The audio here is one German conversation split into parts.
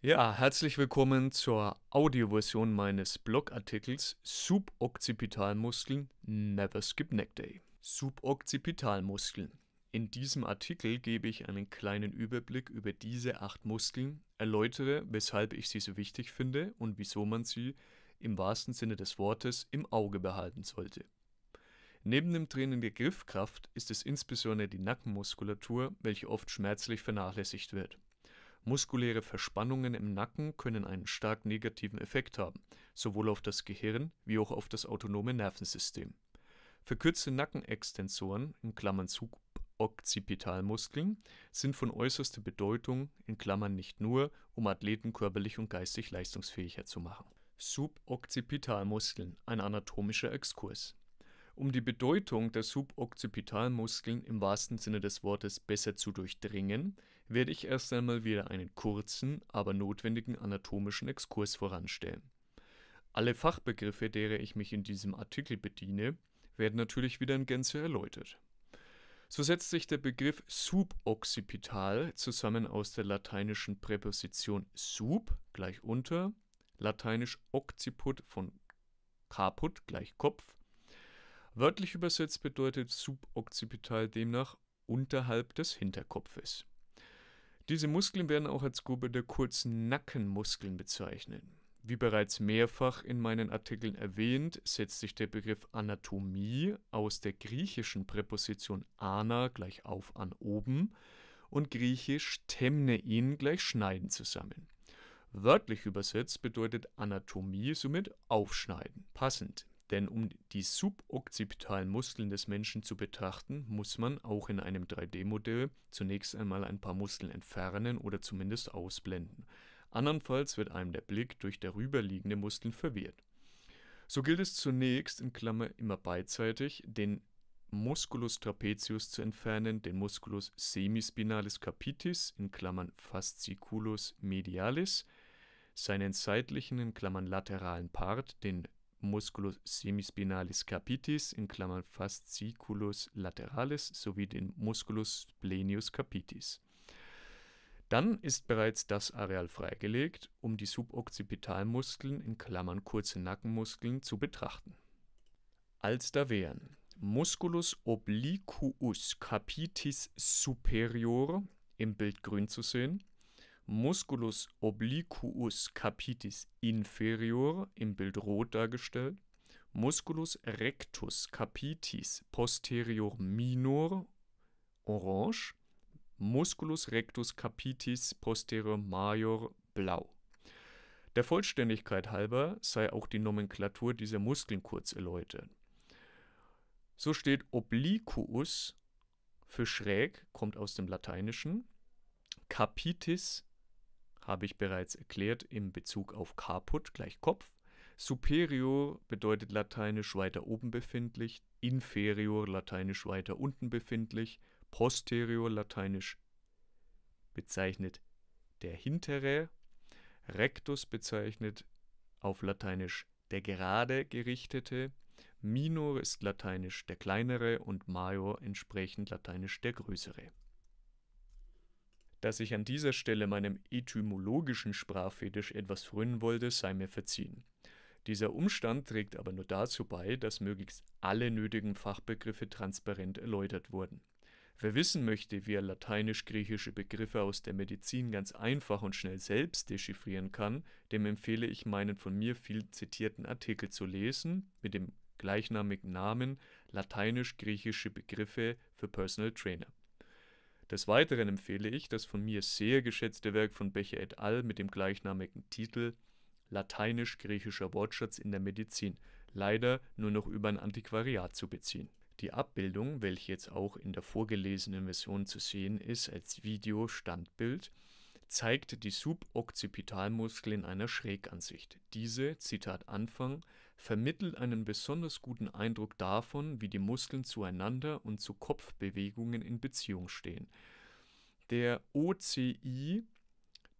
Ja, herzlich willkommen zur Audioversion meines Blogartikels Subokzipitalmuskeln Never Skip Neck Day. Subokzipitalmuskeln. In diesem Artikel gebe ich einen kleinen Überblick über diese acht Muskeln, erläutere, weshalb ich sie so wichtig finde und wieso man sie im wahrsten Sinne des Wortes im Auge behalten sollte. Neben dem Training der Griffkraft ist es insbesondere die Nackenmuskulatur, welche oft schmerzlich vernachlässigt wird. Muskuläre Verspannungen im Nacken können einen stark negativen Effekt haben, sowohl auf das Gehirn wie auch auf das autonome Nervensystem. Verkürzte Nackenextensoren (Subokzipitalmuskeln) sind von äußerster Bedeutung (nicht nur), um Athleten körperlich und geistig leistungsfähiger zu machen. Subokzipitalmuskeln – ein anatomischer Exkurs Um die Bedeutung der Subokzipitalmuskeln im wahrsten Sinne des Wortes besser zu durchdringen werde ich erst einmal wieder einen kurzen, aber notwendigen anatomischen Exkurs voranstellen. Alle Fachbegriffe, derer ich mich in diesem Artikel bediene, werden natürlich wieder in Gänze erläutert. So setzt sich der Begriff suboccipital zusammen aus der lateinischen Präposition sub gleich unter, lateinisch occiput von caput gleich Kopf. Wörtlich übersetzt bedeutet suboccipital demnach unterhalb des Hinterkopfes. Diese Muskeln werden auch als Gruppe der kurzen Nackenmuskeln bezeichnet. Wie bereits mehrfach in meinen Artikeln erwähnt, setzt sich der Begriff Anatomie aus der griechischen Präposition ana gleich auf an oben und griechisch temnein gleich schneiden zusammen. Wörtlich übersetzt bedeutet Anatomie somit aufschneiden. Passend denn um die suboccipitalen Muskeln des Menschen zu betrachten, muss man auch in einem 3D-Modell zunächst einmal ein paar Muskeln entfernen oder zumindest ausblenden. Andernfalls wird einem der Blick durch darüberliegende Muskeln verwirrt. So gilt es zunächst in immer beidseitig den Musculus trapezius zu entfernen, den Musculus semispinalis capitis in Klammern (fasciculus medialis), seinen seitlichen in Klammern (lateralen) Part, den Musculus semispinalis capitis in Klammern fasciculus lateralis sowie den Musculus splenius capitis. Dann ist bereits das Areal freigelegt, um die Subokzipitalmuskeln in Klammern kurze Nackenmuskeln zu betrachten. Als da wären Musculus obliquus capitis superior im Bild grün zu sehen, Musculus obliquus capitis inferior im Bild rot dargestellt, Musculus rectus capitis posterior minor orange, Musculus rectus capitis posterior major blau. Der Vollständigkeit halber sei auch die Nomenklatur dieser Muskeln kurz erläutert. So steht obliquus für schräg, kommt aus dem Lateinischen, capitis habe ich bereits erklärt im Bezug auf caput gleich Kopf. Superior bedeutet lateinisch weiter oben befindlich, inferior lateinisch weiter unten befindlich, posterior lateinisch bezeichnet der hintere, rectus bezeichnet auf lateinisch der gerade gerichtete, minor ist lateinisch der kleinere und major entsprechend lateinisch der größere. Dass ich an dieser Stelle meinem etymologischen Sprachfetisch etwas frönen wollte, sei mir verziehen. Dieser Umstand trägt aber nur dazu bei, dass möglichst alle nötigen Fachbegriffe transparent erläutert wurden. Wer wissen möchte, wie er lateinisch-griechische Begriffe aus der Medizin ganz einfach und schnell selbst dechiffrieren kann, dem empfehle ich meinen von mir viel zitierten Artikel zu lesen mit dem gleichnamigen Namen Lateinisch-griechische Begriffe für Personal Trainer. Des Weiteren empfehle ich das von mir sehr geschätzte Werk von Becher et al. mit dem gleichnamigen Titel Lateinisch-griechischer Wortschatz in der Medizin, leider nur noch über ein Antiquariat zu beziehen. Die Abbildung, welche jetzt auch in der vorgelesenen Version zu sehen ist als Video-Standbild, zeigt die Subokzipitalmuskeln in einer Schrägansicht. Diese, Zitat Anfang, vermittelt einen besonders guten Eindruck davon, wie die Muskeln zueinander und zu Kopfbewegungen in Beziehung stehen. Der OCI,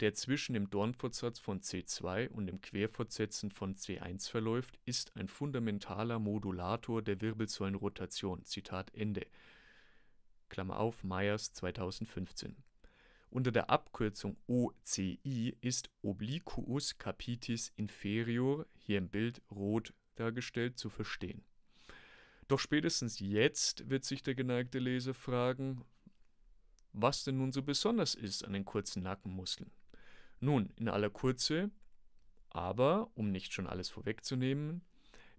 der zwischen dem Dornfortsatz von C2 und dem Querfortsetzen von C1 verläuft, ist ein fundamentaler Modulator der Wirbelsäulenrotation. Zitat Ende. Klammer auf, Meyers 2015 unter der Abkürzung OCI ist Obliquus capitis inferior, hier im Bild rot dargestellt, zu verstehen. Doch spätestens jetzt wird sich der geneigte Leser fragen, was denn nun so besonders ist an den kurzen Nackenmuskeln. Nun, in aller Kurze, aber um nicht schon alles vorwegzunehmen,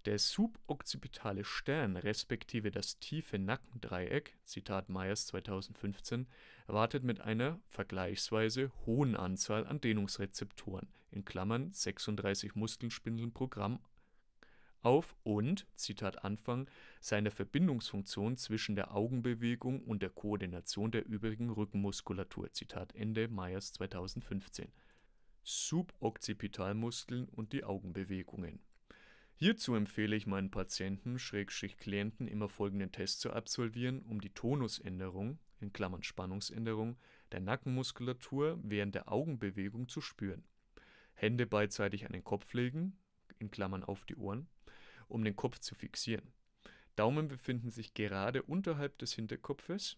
der subokzipitale Stern respektive das tiefe Nackendreieck (Zitat Meyers 2015) wartet mit einer vergleichsweise hohen Anzahl an Dehnungsrezeptoren in Klammern (36 Muskelspindeln pro Gramm) auf und (Zitat Anfang) seiner Verbindungsfunktion zwischen der Augenbewegung und der Koordination der übrigen Rückenmuskulatur (Zitat Ende Meyers 2015). Subokzipitalmuskeln und die Augenbewegungen Hierzu empfehle ich meinen Patienten/Klienten Schrägstrich immer folgenden Test zu absolvieren, um die Tonusänderung in Klammern (Spannungsänderung) der Nackenmuskulatur während der Augenbewegung zu spüren. Hände beidseitig an den Kopf legen in Klammern (auf die Ohren), um den Kopf zu fixieren. Daumen befinden sich gerade unterhalb des Hinterkopfes.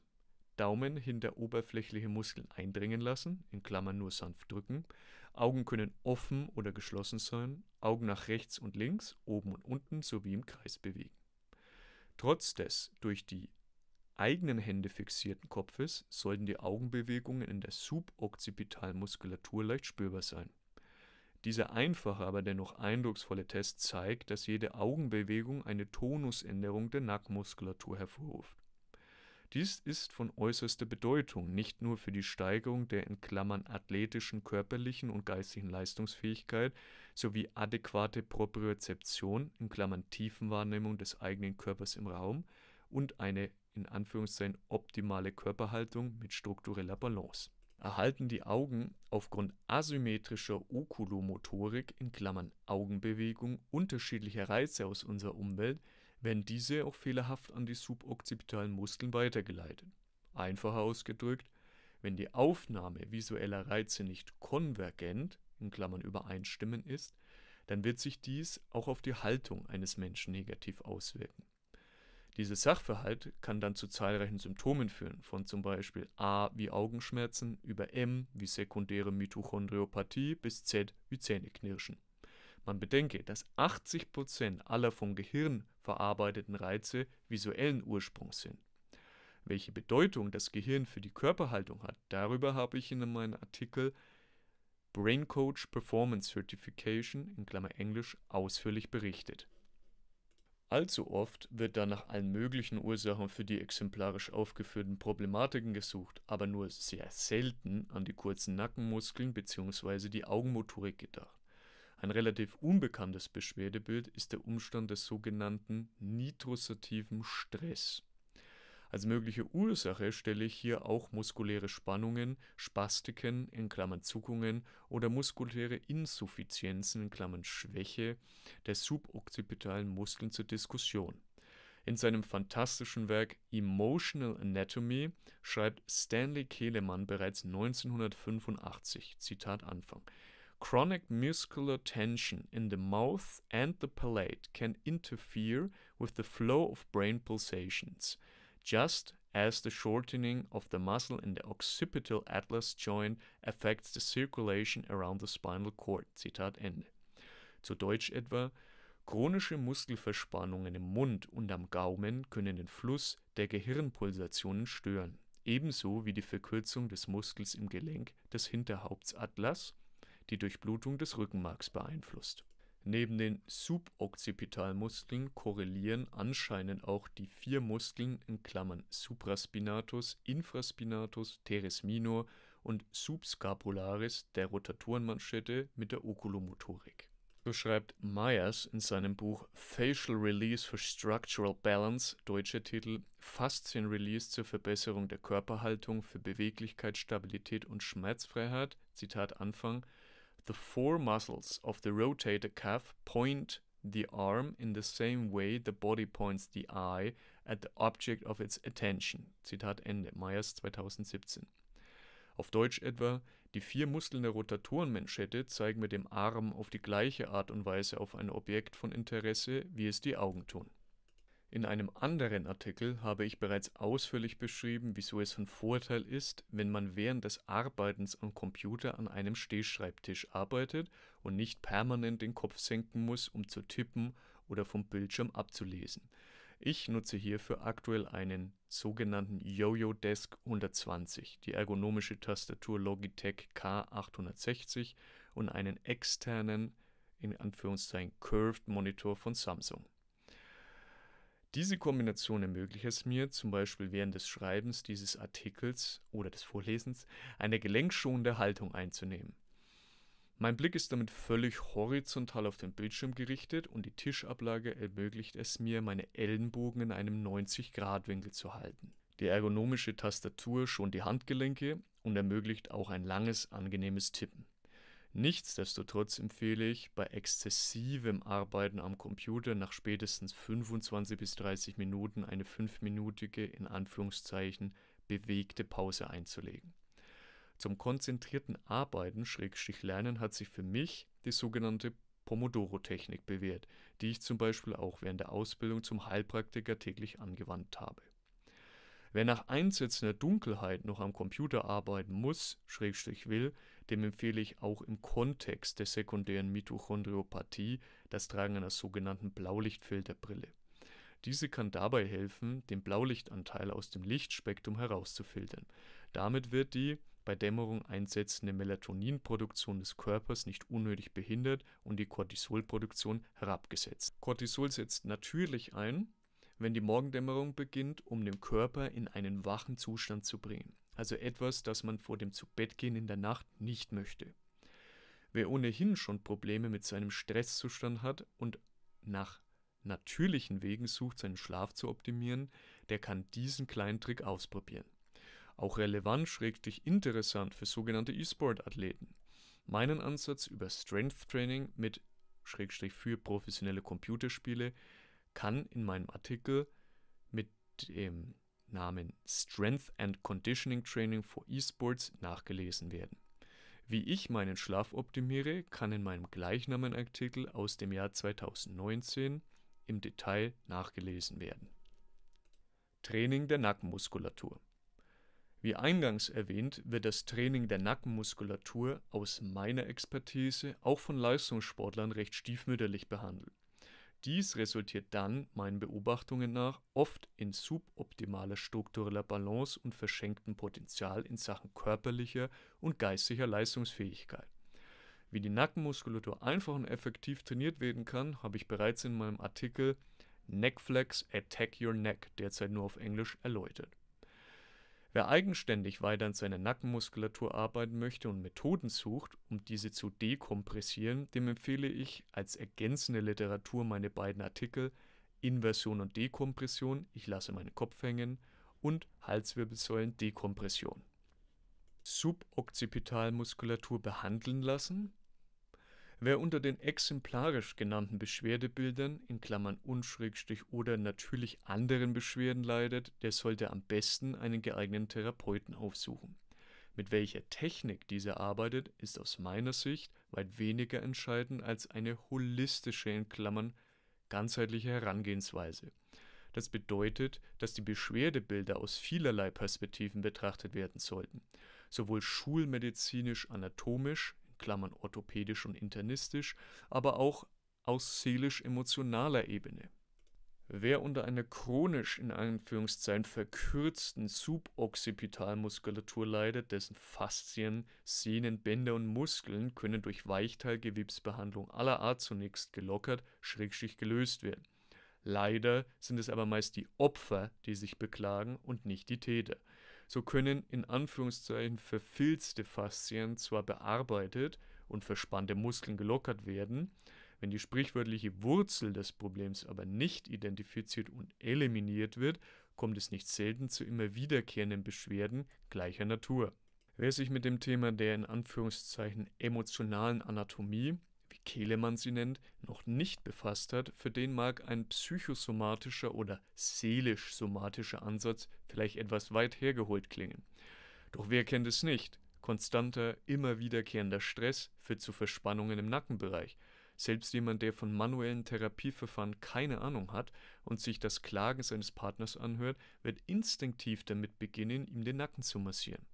Daumen hinter oberflächliche Muskeln eindringen lassen in Klammern (nur sanft drücken Augen können offen oder geschlossen sein, Augen nach rechts und links, oben und unten sowie im Kreis bewegen. Trotz des durch die eigenen Hände fixierten Kopfes sollten die Augenbewegungen in der Subokzipitalmuskulatur leicht spürbar sein. Dieser einfache, aber dennoch eindrucksvolle Test zeigt, dass jede Augenbewegung eine Tonusänderung der Nackenmuskulatur hervorruft dies ist von äußerster Bedeutung, nicht nur für die Steigerung der in Klammern (athletischen) körperlichen und geistigen Leistungsfähigkeit sowie adäquate Propriozeption in Klammern (Tiefenwahrnehmung des eigenen Körpers im Raum) und eine in Anführungszeichen (optimale Körperhaltung mit struktureller Balance). Erhalten die Augen aufgrund asymmetrischer Okulomotorik (Augenbewegung) unterschiedliche Reize aus unserer Umwelt werden diese auch fehlerhaft an die suboccipitalen Muskeln weitergeleitet. Einfacher ausgedrückt, wenn die Aufnahme visueller Reize nicht konvergent in Klammern übereinstimmen ist, dann wird sich dies auch auf die Haltung eines Menschen negativ auswirken. Dieser Sachverhalt kann dann zu zahlreichen Symptomen führen, von zum Beispiel A wie Augenschmerzen über M wie sekundäre Mitochondriopathie bis Z wie Zähneknirschen man bedenke, dass 80% aller vom Gehirn verarbeiteten Reize visuellen Ursprungs sind. Welche Bedeutung das Gehirn für die Körperhaltung hat, darüber habe ich in meinem Artikel Brain Coach Performance Certification in Klammer Englisch ausführlich berichtet. Allzu oft wird dann nach allen möglichen Ursachen für die exemplarisch aufgeführten Problematiken gesucht, aber nur sehr selten an die kurzen Nackenmuskeln bzw. die Augenmotorik gedacht. Ein relativ unbekanntes Beschwerdebild ist der Umstand des sogenannten nitrosativen Stress. Als mögliche Ursache stelle ich hier auch muskuläre Spannungen, Spastiken (Zuckungen) oder muskuläre Insuffizienzen (Schwäche) der suboccipitalen Muskeln zur Diskussion. In seinem fantastischen Werk Emotional Anatomy schreibt Stanley Kehlemann bereits 1985: „ Zitat Anfang, Chronic muscular tension in the mouth and the palate can interfere with the flow of brain pulsations, just as the shortening of the muscle in the occipital atlas joint affects the circulation around the spinal cord. Zitat Ende. Zu Deutsch etwa: Chronische Muskelverspannungen im Mund und am Gaumen können den Fluss der Gehirnpulsationen stören, ebenso wie die Verkürzung des Muskels im Gelenk des Hinterhauptsatlas die Durchblutung des Rückenmarks beeinflusst. Neben den Subokzipitalmuskeln korrelieren anscheinend auch die vier Muskeln in Klammern (Supraspinatus, Infraspinatus, Teres minor und Subscapularis der Rotatorenmanschette mit der Oculomotorik. So schreibt Myers in seinem Buch Facial Release for Structural Balance, deutscher Titel Faszien-Release zur Verbesserung der Körperhaltung für Beweglichkeit, Stabilität und Schmerzfreiheit, Zitat Anfang, The four muscles of the rotator cuff point the arm in the same way the body points the eye at the object of its attention. Zitat Ende, Meyers 2017. Auf Deutsch etwa, die vier Muskeln der Rotatorenmanschette zeigen mit dem Arm auf die gleiche Art und Weise auf ein Objekt von Interesse, wie es die Augen tun in einem anderen Artikel habe ich bereits ausführlich beschrieben, wieso es von Vorteil ist, wenn man während des Arbeitens am Computer an einem Stehschreibtisch arbeitet und nicht permanent den Kopf senken muss, um zu tippen oder vom Bildschirm abzulesen. Ich nutze hierfür aktuell einen sogenannten Yo-Yo Desk 120, die ergonomische Tastatur Logitech K860 und einen externen in Anführungszeichen Curved Monitor von Samsung diese Kombination ermöglicht es mir, zum Beispiel während des Schreibens dieses Artikels oder des Vorlesens eine gelenkschonende Haltung einzunehmen. Mein Blick ist damit völlig horizontal auf den Bildschirm gerichtet und die Tischablage ermöglicht es mir, meine Ellenbogen in einem 90-Grad-Winkel zu halten. Die ergonomische Tastatur schont die Handgelenke und ermöglicht auch ein langes, angenehmes Tippen. Nichtsdestotrotz empfehle ich, bei exzessivem Arbeiten am Computer nach spätestens 25 bis 30 Minuten eine fünfminütige, in Anführungszeichen, bewegte Pause einzulegen. Zum konzentrierten Arbeiten, Schrägstrich Lernen, hat sich für mich die sogenannte Pomodoro-Technik bewährt, die ich zum Beispiel auch während der Ausbildung zum Heilpraktiker täglich angewandt habe. Wer nach einsetzender Dunkelheit noch am Computer arbeiten muss, Schrägstrich will, dem empfehle ich auch im Kontext der sekundären Mitochondriopathie das Tragen einer sogenannten Blaulichtfilterbrille. Diese kann dabei helfen, den Blaulichtanteil aus dem Lichtspektrum herauszufiltern. Damit wird die bei Dämmerung einsetzende Melatoninproduktion des Körpers nicht unnötig behindert und die Cortisolproduktion herabgesetzt. Cortisol setzt natürlich ein, wenn die Morgendämmerung beginnt, um den Körper in einen wachen Zustand zu bringen also etwas, das man vor dem Zubettgehen in der Nacht nicht möchte. Wer ohnehin schon Probleme mit seinem Stresszustand hat und nach natürlichen Wegen sucht, seinen Schlaf zu optimieren, der kann diesen kleinen Trick ausprobieren. Auch relevant dich interessant für sogenannte E-Sport-Athleten. Meinen Ansatz über Strength Training mit schrägstrich für professionelle Computerspiele kann in meinem Artikel mit dem Namen Strength and Conditioning Training for Esports nachgelesen werden. Wie ich meinen Schlaf optimiere, kann in meinem gleichnamigen Artikel aus dem Jahr 2019 im Detail nachgelesen werden. Training der Nackenmuskulatur. Wie eingangs erwähnt, wird das Training der Nackenmuskulatur aus meiner Expertise auch von Leistungssportlern recht stiefmütterlich behandelt. Dies resultiert dann meinen Beobachtungen nach oft in suboptimaler struktureller Balance und verschenktem Potenzial in Sachen körperlicher und geistiger Leistungsfähigkeit. Wie die Nackenmuskulatur einfach und effektiv trainiert werden kann, habe ich bereits in meinem Artikel Neckflex Attack Your Neck derzeit nur auf Englisch erläutert. Wer eigenständig weiter an seiner Nackenmuskulatur arbeiten möchte und Methoden sucht, um diese zu dekompressieren, dem empfehle ich als ergänzende Literatur meine beiden Artikel Inversion und Dekompression – Ich lasse meinen Kopf hängen und Halswirbelsäulen Dekompression. Subokzipitalmuskulatur behandeln lassen Wer unter den exemplarisch genannten Beschwerdebildern in Klammern unschrägstrich oder natürlich anderen Beschwerden) leidet, der sollte am besten einen geeigneten Therapeuten aufsuchen. Mit welcher Technik dieser arbeitet, ist aus meiner Sicht weit weniger entscheidend als eine holistische in Klammern (ganzheitliche) Herangehensweise. Das bedeutet, dass die Beschwerdebilder aus vielerlei Perspektiven betrachtet werden sollten, sowohl schulmedizinisch-anatomisch orthopädisch und internistisch, aber auch aus seelisch-emotionaler Ebene. Wer unter einer chronisch in Anführungszeichen verkürzten Suboccipitalmuskulatur leidet, dessen Faszien, Sehnen, Bänder und Muskeln können durch Weichteilgewebsbehandlung aller Art zunächst gelockert, schrägstrich gelöst werden. Leider sind es aber meist die Opfer, die sich beklagen und nicht die Täter. So können in Anführungszeichen verfilzte Faszien zwar bearbeitet und verspannte Muskeln gelockert werden, wenn die sprichwörtliche Wurzel des Problems aber nicht identifiziert und eliminiert wird, kommt es nicht selten zu immer wiederkehrenden Beschwerden gleicher Natur. Wer sich mit dem Thema der in Anführungszeichen emotionalen Anatomie Kehlemann sie nennt, noch nicht befasst hat, für den mag ein psychosomatischer oder seelisch-somatischer Ansatz vielleicht etwas weit hergeholt klingen. Doch wer kennt es nicht? Konstanter, immer wiederkehrender Stress führt zu Verspannungen im Nackenbereich. Selbst jemand, der von manuellen Therapieverfahren keine Ahnung hat und sich das Klagen seines Partners anhört, wird instinktiv damit beginnen, ihm den Nacken zu massieren.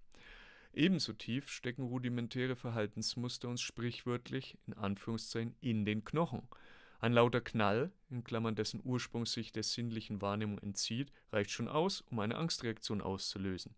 Ebenso tief stecken rudimentäre Verhaltensmuster uns sprichwörtlich „in den Knochen“. Ein lauter Knall (dessen Ursprung sich der sinnlichen Wahrnehmung entzieht) reicht schon aus, um eine Angstreaktion auszulösen.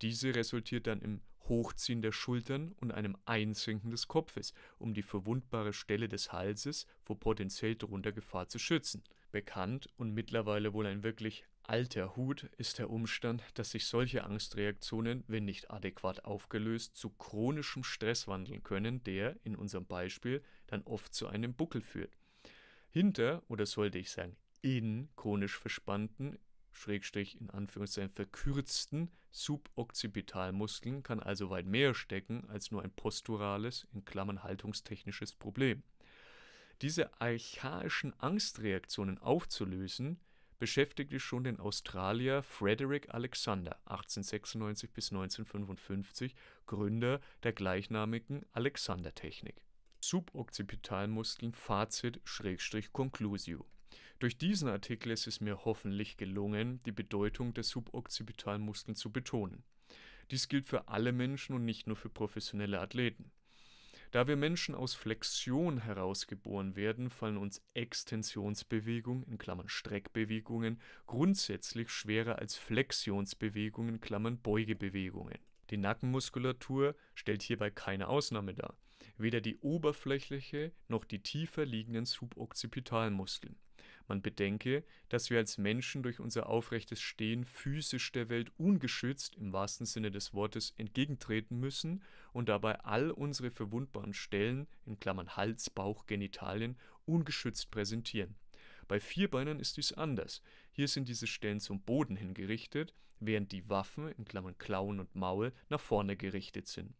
Diese resultiert dann im Hochziehen der Schultern und einem Einsenken des Kopfes, um die verwundbare Stelle des Halses vor potenziell drohender Gefahr zu schützen. Bekannt und mittlerweile wohl ein wirklich Alter Hut ist der Umstand, dass sich solche Angstreaktionen, wenn nicht adäquat aufgelöst, zu chronischem Stress wandeln können, der in unserem Beispiel dann oft zu einem Buckel führt. Hinter oder sollte ich sagen, in chronisch verspannten, Schrägstrich in Anführungszeichen verkürzten Subokzipitalmuskeln kann also weit mehr stecken als nur ein posturales, in Klammern haltungstechnisches Problem. Diese archaischen Angstreaktionen aufzulösen, beschäftigte schon den Australier Frederick Alexander (1896 – bis 1955), Gründer der gleichnamigen Alexander-Technik. Subokzipitalmuskeln Fazit/Conclusio Durch diesen Artikel ist es mir hoffentlich gelungen, die Bedeutung der Subokzipitalmuskeln zu betonen. Dies gilt für alle Menschen und nicht nur für professionelle Athleten da wir Menschen aus Flexion herausgeboren werden, fallen uns Extensionsbewegungen in Klammern (Streckbewegungen) grundsätzlich schwerer als Flexionsbewegungen in Klammern (Beugebewegungen). Die Nackenmuskulatur stellt hierbei keine Ausnahme dar, weder die oberflächliche noch die tiefer liegenden Subokzipitalmuskeln man bedenke, dass wir als Menschen durch unser aufrechtes Stehen physisch der Welt ungeschützt im wahrsten Sinne des Wortes entgegentreten müssen und dabei all unsere verwundbaren Stellen in Klammern (Hals, Bauch, Genitalien) ungeschützt präsentieren. Bei Vierbeinern ist dies anders. Hier sind diese Stellen zum Boden hingerichtet, während die Waffen in Klammern (Klauen und Maul) nach vorne gerichtet sind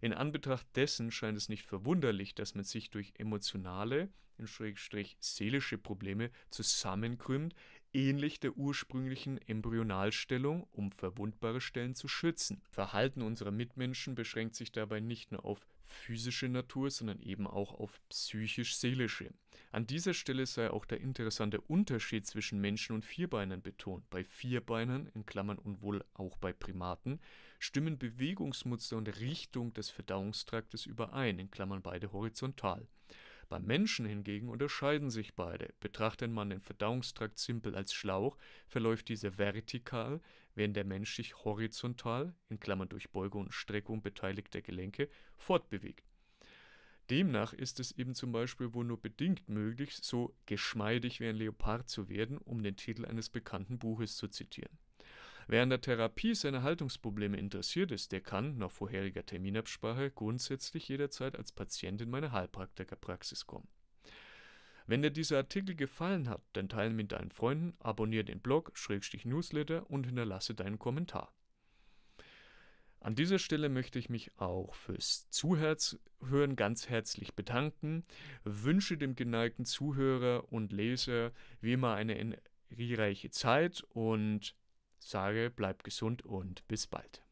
in Anbetracht dessen scheint es nicht verwunderlich, dass man sich durch emotionale, in Schrägstrich seelische Probleme zusammenkrümmt, ähnlich der ursprünglichen Embryonalstellung, um verwundbare Stellen zu schützen. Verhalten unserer Mitmenschen beschränkt sich dabei nicht nur auf physische Natur, sondern eben auch auf psychisch-seelische. An dieser Stelle sei auch der interessante Unterschied zwischen Menschen und Vierbeinern betont. Bei Vierbeinern, in Klammern und wohl auch bei Primaten, stimmen Bewegungsmuster und Richtung des Verdauungstraktes überein in Klammern (beide horizontal). Beim Menschen hingegen unterscheiden sich beide. Betrachtet man den Verdauungstrakt simpel als Schlauch, verläuft dieser vertikal, während der Mensch sich horizontal in Klammern (durch Beugung und Streckung beteiligter Gelenke) fortbewegt. Demnach ist es eben zum Beispiel wohl nur bedingt möglich, so „ geschmeidig wie ein Leopard zu werden “, um den Titel eines bekannten Buches zu zitieren Wer an der Therapie seiner Haltungsprobleme interessiert ist, der kann, nach vorheriger Terminabsprache, grundsätzlich jederzeit als Patient in meine Heilpraktikerpraxis kommen. Wenn dir dieser Artikel gefallen hat, dann teile ihn mit deinen Freunden, abonniere den Blog, Schrägstich Newsletter und hinterlasse deinen Kommentar. An dieser Stelle möchte ich mich auch fürs Zuhören ganz herzlich bedanken, wünsche dem geneigten Zuhörer und Leser wie immer eine energiereiche Zeit und sage, bleibt gesund und bis bald.